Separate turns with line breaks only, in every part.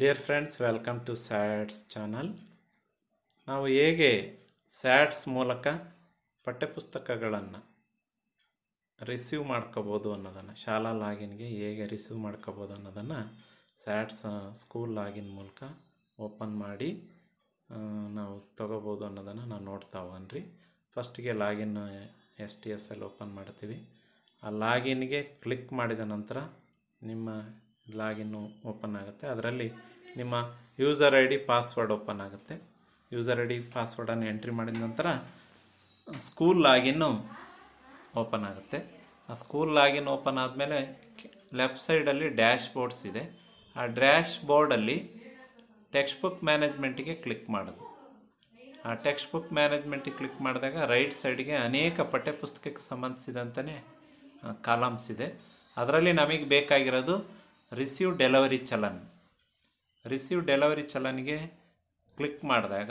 dear friends welcome to SATS channel ನಾವು ಹೇಗೆ SATS ಮೂಲಕ ಪಠ್ಯಪುಸ್ತಕಗಳನ್ನು ರಿಸೀವ್ ಮಾಡ್ಕೋಬೋದು ಅನ್ನೋದನ್ನು ಶಾಲಾ ಲಾಗಿನ್ಗೆ ಹೇಗೆ ರಿಸೀವ್ ಮಾಡ್ಕೋಬೋದು ಅನ್ನೋದನ್ನು ಸ್ಯಾಡ್ಸ್ ಸ್ಕೂಲ್ ಲಾಗಿನ್ ಮೂಲಕ ಓಪನ್ ಮಾಡಿ ನಾವು ತೊಗೋಬೋದು ಅನ್ನೋದನ್ನು ನಾವು ನೋಡ್ತಾ ಹೋಗನ್ರಿ ಫಸ್ಟಿಗೆ login S T S L open ಮಾಡ್ತೀವಿ ಆ ಲಾಗಿನ್ಗೆ ಕ್ಲಿಕ್ ಮಾಡಿದ ನಂತರ ನಿಮ್ಮ ಲಾಗಿನ್ನು ಓಪನ್ ಆಗುತ್ತೆ ಅದರಲ್ಲಿ ನಿಮ್ಮ user I D password open ಆಗುತ್ತೆ ಯೂಸರ್ ಐ ಡಿ ಪಾಸ್ವರ್ಡನ್ನು ಎಂಟ್ರಿ ಮಾಡಿದ ನಂತರ ಸ್ಕೂಲ್ ಲಾಗಿನ್ನು ಓಪನ್ ಆಗುತ್ತೆ ಆ ಸ್ಕೂಲ್ ಲಾಗಿನ್ ಓಪನ್ ಆದಮೇಲೆ ಲೆಫ್ಟ್ ಸೈಡಲ್ಲಿ ಡ್ಯಾಶ್ ಬೋರ್ಡ್ಸ್ ಇದೆ ಆ ಡ್ಯಾಶ್ ಬೋರ್ಡಲ್ಲಿ ಟೆಕ್ಸ್ಟ್ ಬುಕ್ ಮ್ಯಾನೇಜ್ಮೆಂಟಿಗೆ ಕ್ಲಿಕ್ ಮಾಡೋದು ಆ ಟೆಕ್ಸ್ಟ್ ಬುಕ್ ಮ್ಯಾನೇಜ್ಮೆಂಟಿಗೆ ಕ್ಲಿಕ್ ಮಾಡಿದಾಗ ರೈಟ್ ಸೈಡ್ಗೆ ಅನೇಕ ಪಠ್ಯಪುಸ್ತಕಕ್ಕೆ ಸಂಬಂಧಿಸಿದಂತೆಯೇ ಕಾಲಮ್ಸ್ ಇದೆ ಅದರಲ್ಲಿ ನಮಗೆ ಬೇಕಾಗಿರೋದು receive delivery challan receive delivery ಚಲನ್ಗೆ ಕ್ಲಿಕ್ ಮಾಡಿದಾಗ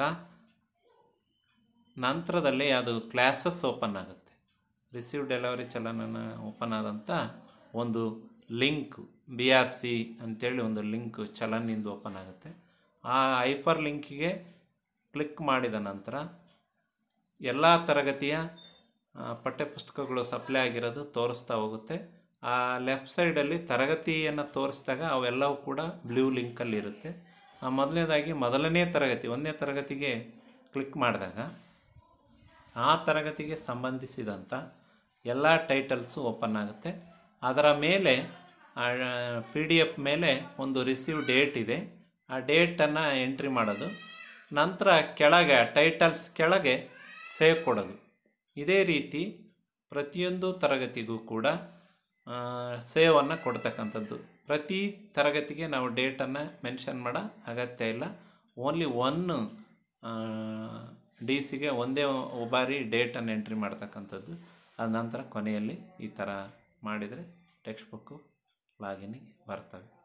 ನಂತರದಲ್ಲಿ ಅದು ಕ್ಲಾಸಸ್ ಓಪನ್ ಆಗುತ್ತೆ ರಿಸೀವ್ ಡೆಲವರಿ ಚಲನನ್ನು ಓಪನ್ ಆದಂಥ ಒಂದು ಲಿಂಕ್ ಬಿ ಆರ್ ಸಿ ಅಂತೇಳಿ ಒಂದು ಲಿಂಕ್ ಚಲನಿಂದ ಓಪನ್ ಆಗುತ್ತೆ ಆ ಐಪರ್ ಲಿಂಕಿಗೆ ಕ್ಲಿಕ್ ಮಾಡಿದ ನಂತರ ಎಲ್ಲ ತರಗತಿಯ ಪಠ್ಯಪುಸ್ತಕಗಳು ಸಪ್ಲೈ ಆಗಿರೋದು ತೋರಿಸ್ತಾ ಹೋಗುತ್ತೆ ಆ ಲೆಫ್ಟ್ ಸೈಡಲ್ಲಿ ತರಗತಿಯನ್ನು ತೋರಿಸಿದಾಗ ಅವೆಲ್ಲವೂ ಕೂಡ ಬ್ಲೂ ಲಿಂಕಲ್ಲಿರುತ್ತೆ ಇರುತ್ತೆ ಮೊದಲನೇದಾಗಿ ಮೊದಲನೇ ತರಗತಿ ಒಂದನೇ ತರಗತಿಗೆ ಕ್ಲಿಕ್ ಮಾಡಿದಾಗ ಆ ತರಗತಿಗೆ ಸಂಬಂಧಿಸಿದಂಥ ಎಲ್ಲ ಟೈಟಲ್ಸು ಓಪನ್ ಆಗುತ್ತೆ ಅದರ ಮೇಲೆ ಪಿ ಡಿ ಎಫ್ ಮೇಲೆ ಒಂದು ರಿಸೀವ್ ಡೇಟ್ ಇದೆ ಆ ಡೇಟನ್ನು ಎಂಟ್ರಿ ಮಾಡೋದು ನಂತರ ಕೆಳಗೆ ಟೈಟಲ್ಸ್ ಕೆಳಗೆ ಸೇವ್ ಕೊಡೋದು ಇದೇ ರೀತಿ ಪ್ರತಿಯೊಂದು ತರಗತಿಗೂ ಕೂಡ ಸೇವನ್ನು ಕೊಡ್ತಕ್ಕಂಥದ್ದು ಪ್ರತಿ ತರಗತಿಗೆ ನಾವು ಡೇಟನ್ನು ಮೆನ್ಷನ್ ಮಾಡೋ ಅಗತ್ಯ ಇಲ್ಲ ಓನ್ಲಿ ಒನ್ ಡಿ ಸಿಗೆ ಒಂದೇ ಬಾರಿ ಡೇಟನ್ನು ಎಂಟ್ರಿ ಮಾಡ್ತಕ್ಕಂಥದ್ದು ಅದ ನಂತರ ಕೊನೆಯಲ್ಲಿ ಈ ಥರ ಮಾಡಿದರೆ ಟೆಕ್ಸ್ಟ್ ಬುಕ್ಕು ಲಾಗಿನಿಗೆ ಬರ್ತವೆ